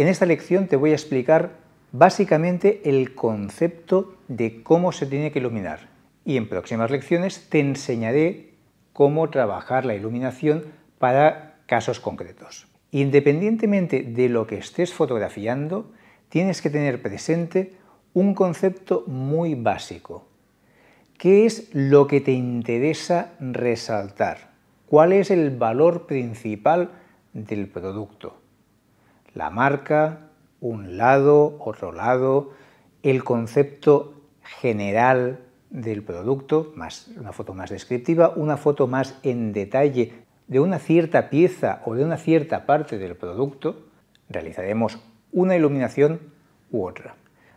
En esta lección te voy a explicar básicamente el concepto de cómo se tiene que iluminar y en próximas lecciones te enseñaré cómo trabajar la iluminación para casos concretos. Independientemente de lo que estés fotografiando, tienes que tener presente un concepto muy básico. ¿Qué es lo que te interesa resaltar? ¿Cuál es el valor principal del producto? la marca, un lado, otro lado, el concepto general del producto, más una foto más descriptiva, una foto más en detalle de una cierta pieza o de una cierta parte del producto, realizaremos una iluminación u otra.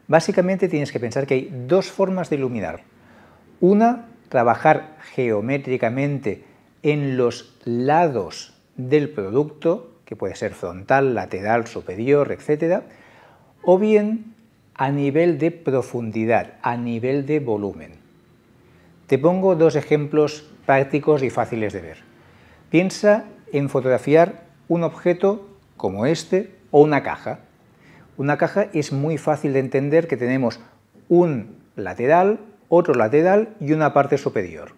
Básicamente tienes que pensar que hay dos formas de iluminar. Una, trabajar geométricamente en los lados del producto que puede ser frontal, lateral, superior, etc., o bien a nivel de profundidad, a nivel de volumen. Te pongo dos ejemplos prácticos y fáciles de ver. Piensa en fotografiar un objeto como este o una caja. Una caja es muy fácil de entender que tenemos un lateral, otro lateral y una parte superior.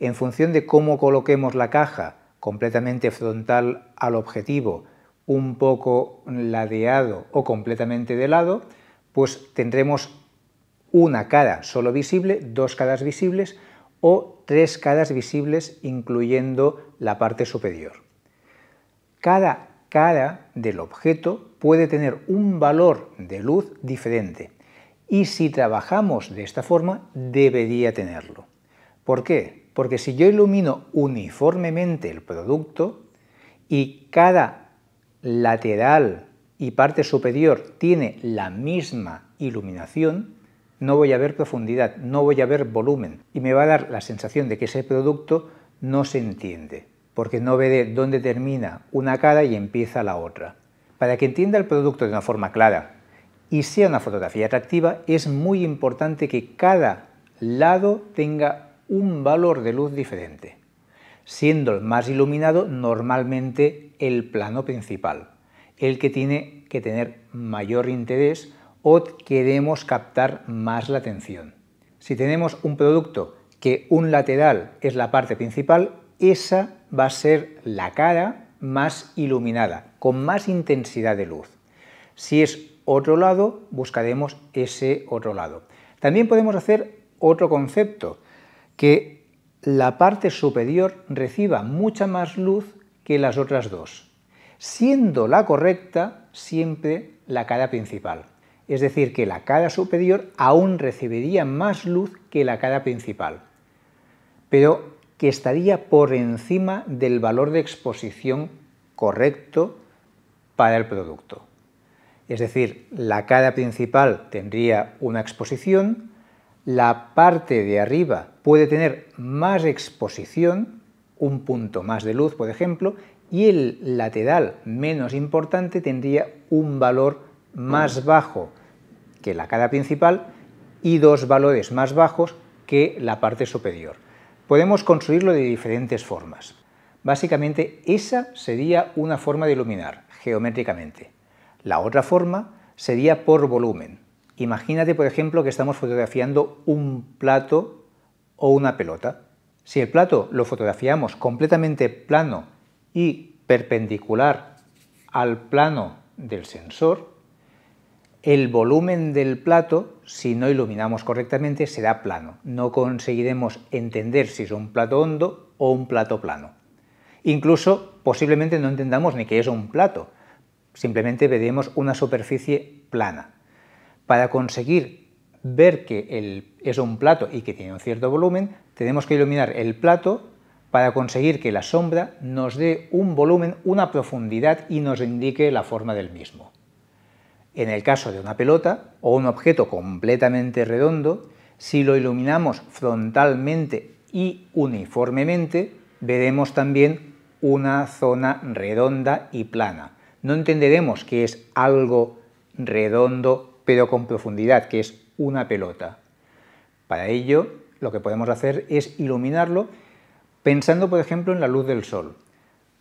En función de cómo coloquemos la caja completamente frontal al objetivo, un poco ladeado o completamente de lado, pues tendremos una cara solo visible, dos caras visibles o tres caras visibles incluyendo la parte superior. Cada cara del objeto puede tener un valor de luz diferente y si trabajamos de esta forma debería tenerlo. ¿Por qué? Porque si yo ilumino uniformemente el producto y cada lateral y parte superior tiene la misma iluminación, no voy a ver profundidad, no voy a ver volumen y me va a dar la sensación de que ese producto no se entiende, porque no veré dónde termina una cara y empieza la otra. Para que entienda el producto de una forma clara y sea una fotografía atractiva, es muy importante que cada lado tenga un valor de luz diferente, siendo el más iluminado normalmente el plano principal, el que tiene que tener mayor interés o queremos captar más la atención. Si tenemos un producto que un lateral es la parte principal, esa va a ser la cara más iluminada, con más intensidad de luz. Si es otro lado, buscaremos ese otro lado. También podemos hacer otro concepto, que la parte superior reciba mucha más luz que las otras dos, siendo la correcta siempre la cara principal. Es decir, que la cara superior aún recibiría más luz que la cara principal, pero que estaría por encima del valor de exposición correcto para el producto. Es decir, la cara principal tendría una exposición, la parte de arriba puede tener más exposición, un punto más de luz, por ejemplo, y el lateral menos importante tendría un valor más mm. bajo que la cara principal y dos valores más bajos que la parte superior. Podemos construirlo de diferentes formas. Básicamente esa sería una forma de iluminar geométricamente. La otra forma sería por volumen. Imagínate, por ejemplo, que estamos fotografiando un plato o una pelota. Si el plato lo fotografiamos completamente plano y perpendicular al plano del sensor, el volumen del plato, si no iluminamos correctamente, será plano. No conseguiremos entender si es un plato hondo o un plato plano. Incluso posiblemente no entendamos ni que es un plato. Simplemente veremos una superficie plana. Para conseguir ver que es un plato y que tiene un cierto volumen, tenemos que iluminar el plato para conseguir que la sombra nos dé un volumen, una profundidad y nos indique la forma del mismo. En el caso de una pelota o un objeto completamente redondo, si lo iluminamos frontalmente y uniformemente, veremos también una zona redonda y plana. No entenderemos que es algo redondo pero con profundidad, que es una pelota. Para ello, lo que podemos hacer es iluminarlo pensando, por ejemplo, en la luz del sol.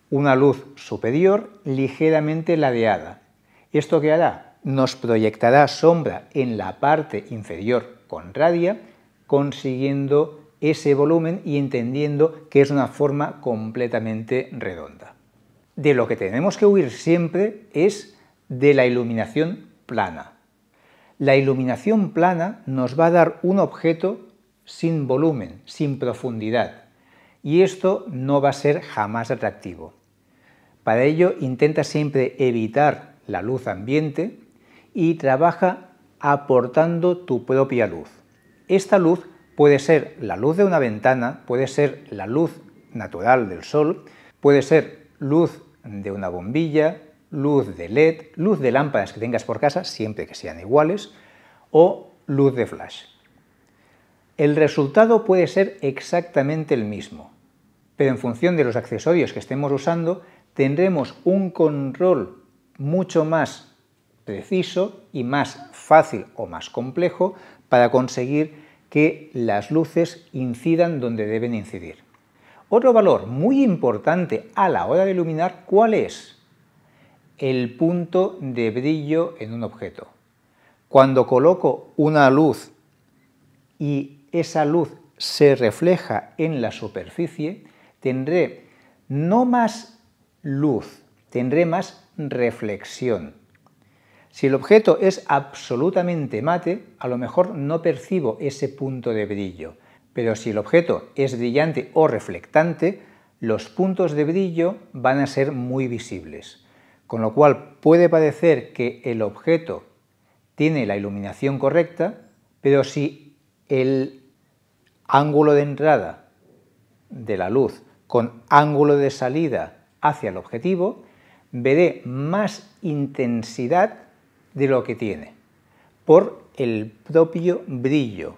Una luz superior ligeramente ladeada. ¿Esto qué hará? Nos proyectará sombra en la parte inferior con radia, consiguiendo ese volumen y entendiendo que es una forma completamente redonda. De lo que tenemos que huir siempre es de la iluminación plana. La iluminación plana nos va a dar un objeto sin volumen, sin profundidad, y esto no va a ser jamás atractivo. Para ello intenta siempre evitar la luz ambiente y trabaja aportando tu propia luz. Esta luz puede ser la luz de una ventana, puede ser la luz natural del sol, puede ser luz de una bombilla, luz de LED, luz de lámparas que tengas por casa, siempre que sean iguales, o luz de flash. El resultado puede ser exactamente el mismo, pero en función de los accesorios que estemos usando, tendremos un control mucho más preciso y más fácil o más complejo para conseguir que las luces incidan donde deben incidir. Otro valor muy importante a la hora de iluminar, ¿cuál es? el punto de brillo en un objeto. Cuando coloco una luz y esa luz se refleja en la superficie, tendré no más luz, tendré más reflexión. Si el objeto es absolutamente mate, a lo mejor no percibo ese punto de brillo, pero si el objeto es brillante o reflectante, los puntos de brillo van a ser muy visibles con lo cual puede parecer que el objeto tiene la iluminación correcta, pero si el ángulo de entrada de la luz con ángulo de salida hacia el objetivo, veré más intensidad de lo que tiene, por el propio brillo,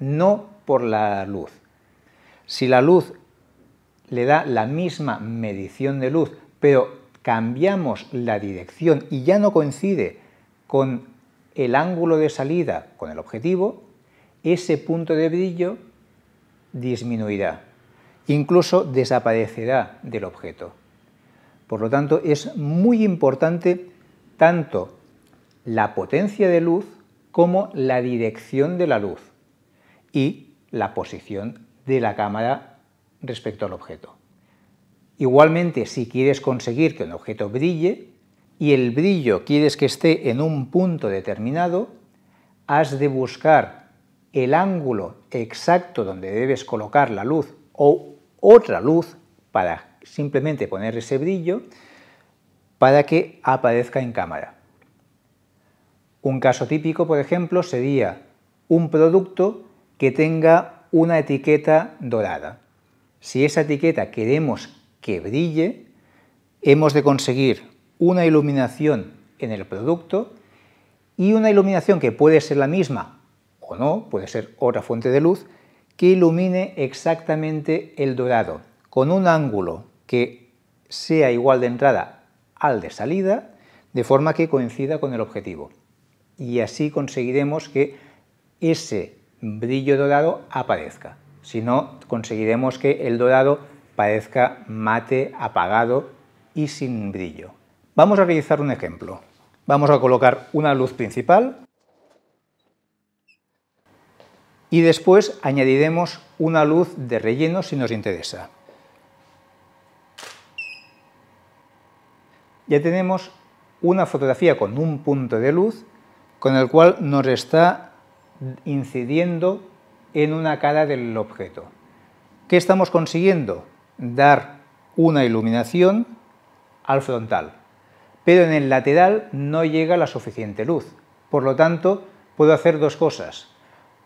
no por la luz. Si la luz le da la misma medición de luz, pero cambiamos la dirección y ya no coincide con el ángulo de salida con el objetivo, ese punto de brillo disminuirá, incluso desaparecerá del objeto. Por lo tanto, es muy importante tanto la potencia de luz como la dirección de la luz y la posición de la cámara respecto al objeto. Igualmente, si quieres conseguir que un objeto brille y el brillo quieres que esté en un punto determinado, has de buscar el ángulo exacto donde debes colocar la luz o otra luz para simplemente poner ese brillo para que aparezca en cámara. Un caso típico, por ejemplo, sería un producto que tenga una etiqueta dorada. Si esa etiqueta queremos que brille, hemos de conseguir una iluminación en el producto y una iluminación que puede ser la misma o no, puede ser otra fuente de luz, que ilumine exactamente el dorado, con un ángulo que sea igual de entrada al de salida, de forma que coincida con el objetivo. Y así conseguiremos que ese brillo dorado aparezca. Si no, conseguiremos que el dorado parezca mate, apagado y sin brillo. Vamos a realizar un ejemplo. Vamos a colocar una luz principal y después añadiremos una luz de relleno si nos interesa. Ya tenemos una fotografía con un punto de luz con el cual nos está incidiendo en una cara del objeto. ¿Qué estamos consiguiendo? dar una iluminación al frontal, pero en el lateral no llega la suficiente luz. Por lo tanto, puedo hacer dos cosas,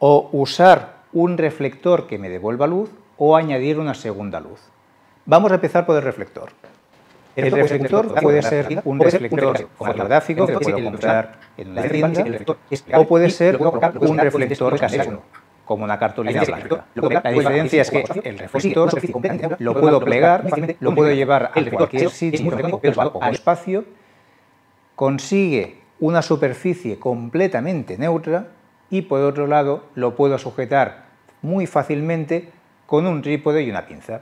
o usar un reflector que me devuelva luz o añadir una segunda luz. Vamos a empezar por el reflector. El reflector puede ser un reflector fotográfico que puedo comprar en la tienda o puede ser un reflector casero como una cartulina blanca. La diferencia es que el reflector lo puedo plegar, lo puedo llevar a cualquier sitio espacio, consigue una superficie completamente neutra y por otro lado lo puedo sujetar muy fácilmente con un trípode y una pinza.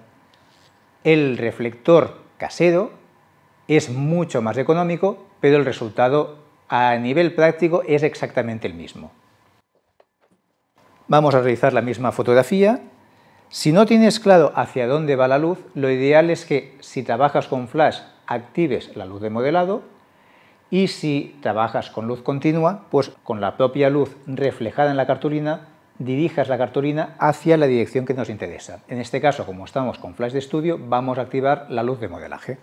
El reflector casero es mucho más económico, pero el resultado a nivel práctico es exactamente el mismo. Vamos a realizar la misma fotografía. Si no tienes claro hacia dónde va la luz, lo ideal es que si trabajas con flash actives la luz de modelado y si trabajas con luz continua, pues con la propia luz reflejada en la cartulina dirijas la cartulina hacia la dirección que nos interesa. En este caso, como estamos con flash de estudio, vamos a activar la luz de modelaje.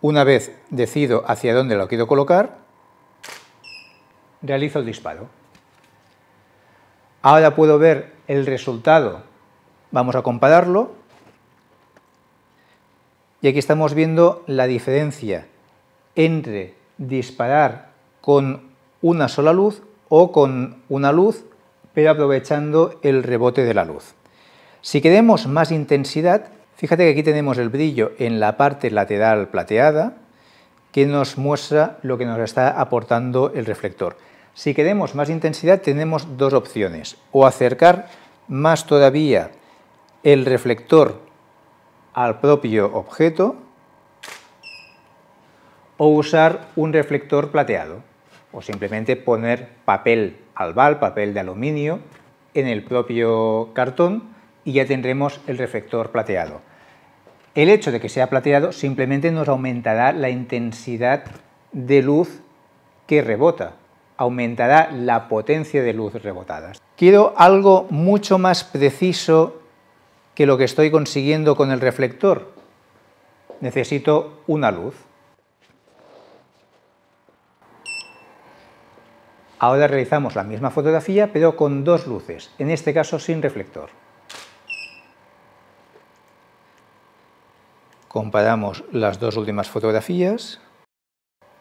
Una vez decido hacia dónde lo quiero colocar, realizo el disparo. Ahora puedo ver el resultado. Vamos a compararlo. Y aquí estamos viendo la diferencia entre disparar con una sola luz o con una luz, pero aprovechando el rebote de la luz. Si queremos más intensidad, fíjate que aquí tenemos el brillo en la parte lateral plateada, que nos muestra lo que nos está aportando el reflector. Si queremos más intensidad tenemos dos opciones, o acercar más todavía el reflector al propio objeto o usar un reflector plateado o simplemente poner papel albal, papel de aluminio en el propio cartón y ya tendremos el reflector plateado. El hecho de que sea plateado simplemente nos aumentará la intensidad de luz que rebota aumentará la potencia de luz rebotadas. Quiero algo mucho más preciso que lo que estoy consiguiendo con el reflector. Necesito una luz. Ahora realizamos la misma fotografía, pero con dos luces, en este caso sin reflector. Comparamos las dos últimas fotografías.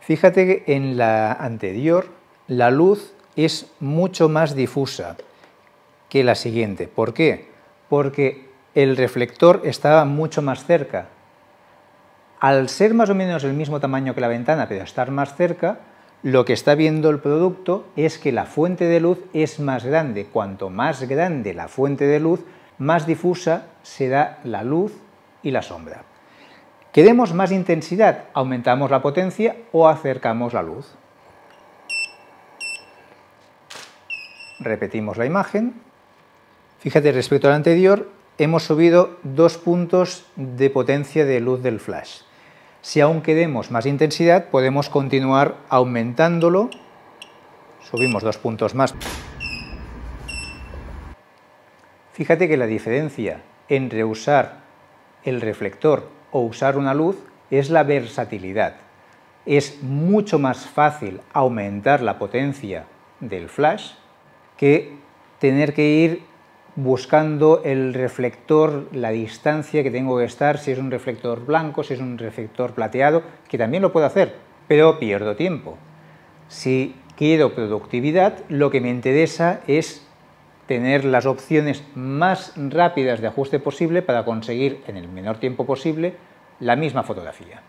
Fíjate que en la anterior la luz es mucho más difusa que la siguiente. ¿Por qué? Porque el reflector estaba mucho más cerca. Al ser más o menos el mismo tamaño que la ventana, pero estar más cerca, lo que está viendo el producto es que la fuente de luz es más grande. Cuanto más grande la fuente de luz, más difusa será la luz y la sombra. ¿Queremos más intensidad? ¿Aumentamos la potencia o acercamos la luz? repetimos la imagen. Fíjate, respecto al anterior, hemos subido dos puntos de potencia de luz del flash. Si aún queremos más intensidad, podemos continuar aumentándolo. Subimos dos puntos más. Fíjate que la diferencia entre usar el reflector o usar una luz es la versatilidad. Es mucho más fácil aumentar la potencia del flash que tener que ir buscando el reflector, la distancia que tengo que estar, si es un reflector blanco, si es un reflector plateado, que también lo puedo hacer, pero pierdo tiempo. Si quiero productividad, lo que me interesa es tener las opciones más rápidas de ajuste posible para conseguir en el menor tiempo posible la misma fotografía.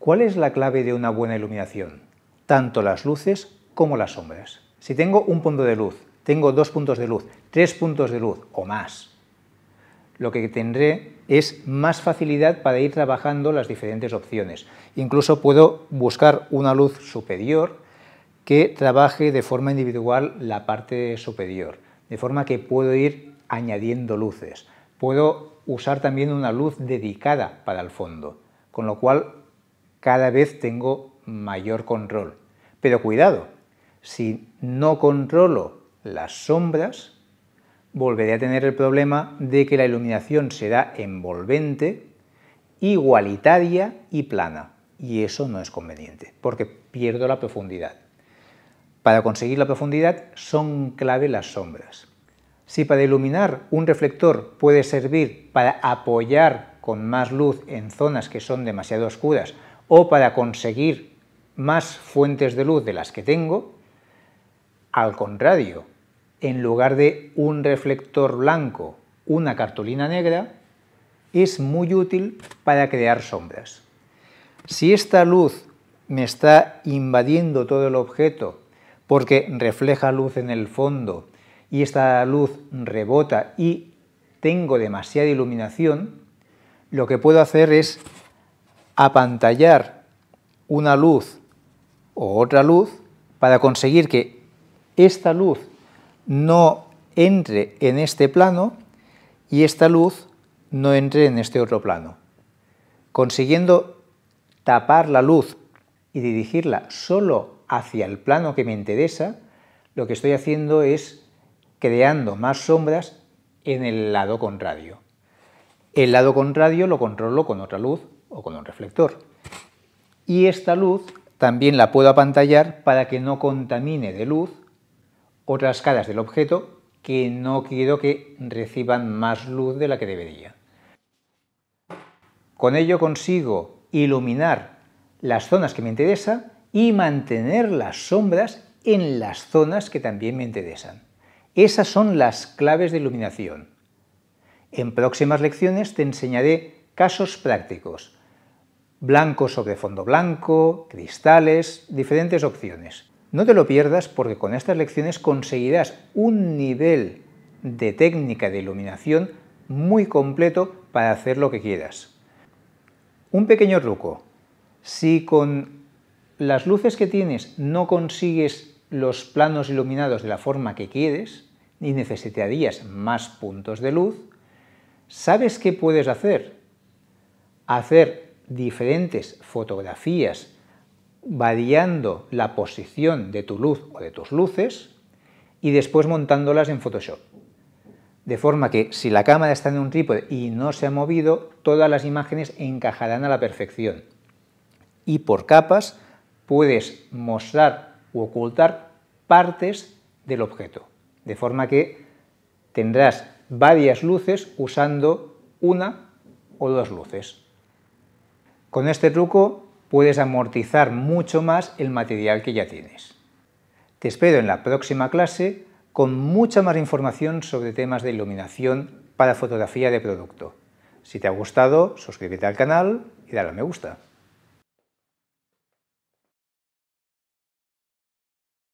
¿Cuál es la clave de una buena iluminación? Tanto las luces como las sombras. Si tengo un punto de luz tengo dos puntos de luz, tres puntos de luz o más, lo que tendré es más facilidad para ir trabajando las diferentes opciones. Incluso puedo buscar una luz superior que trabaje de forma individual la parte superior, de forma que puedo ir añadiendo luces. Puedo usar también una luz dedicada para el fondo, con lo cual cada vez tengo mayor control. Pero cuidado, si no controlo las sombras, volveré a tener el problema de que la iluminación será envolvente, igualitaria y plana. Y eso no es conveniente, porque pierdo la profundidad. Para conseguir la profundidad son clave las sombras. Si para iluminar un reflector puede servir para apoyar con más luz en zonas que son demasiado oscuras o para conseguir más fuentes de luz de las que tengo, al contrario, en lugar de un reflector blanco, una cartulina negra, es muy útil para crear sombras. Si esta luz me está invadiendo todo el objeto porque refleja luz en el fondo y esta luz rebota y tengo demasiada iluminación, lo que puedo hacer es apantallar una luz o otra luz para conseguir que esta luz no entre en este plano y esta luz no entre en este otro plano, consiguiendo tapar la luz y dirigirla solo hacia el plano que me interesa, lo que estoy haciendo es creando más sombras en el lado contrario. El lado contrario lo controlo con otra luz o con un reflector. Y esta luz también la puedo apantallar para que no contamine de luz otras caras del objeto que no quiero que reciban más luz de la que debería. Con ello consigo iluminar las zonas que me interesan y mantener las sombras en las zonas que también me interesan. Esas son las claves de iluminación. En próximas lecciones te enseñaré casos prácticos. Blanco sobre fondo blanco, cristales, diferentes opciones. No te lo pierdas porque con estas lecciones conseguirás un nivel de técnica de iluminación muy completo para hacer lo que quieras. Un pequeño truco. Si con las luces que tienes no consigues los planos iluminados de la forma que quieres ni necesitarías más puntos de luz, ¿sabes qué puedes hacer? Hacer diferentes fotografías variando la posición de tu luz o de tus luces y después montándolas en Photoshop. De forma que si la cámara está en un trípode y no se ha movido, todas las imágenes encajarán a la perfección. Y por capas puedes mostrar u ocultar partes del objeto. De forma que tendrás varias luces usando una o dos luces. Con este truco puedes amortizar mucho más el material que ya tienes. Te espero en la próxima clase con mucha más información sobre temas de iluminación para fotografía de producto. Si te ha gustado, suscríbete al canal y dale a me gusta.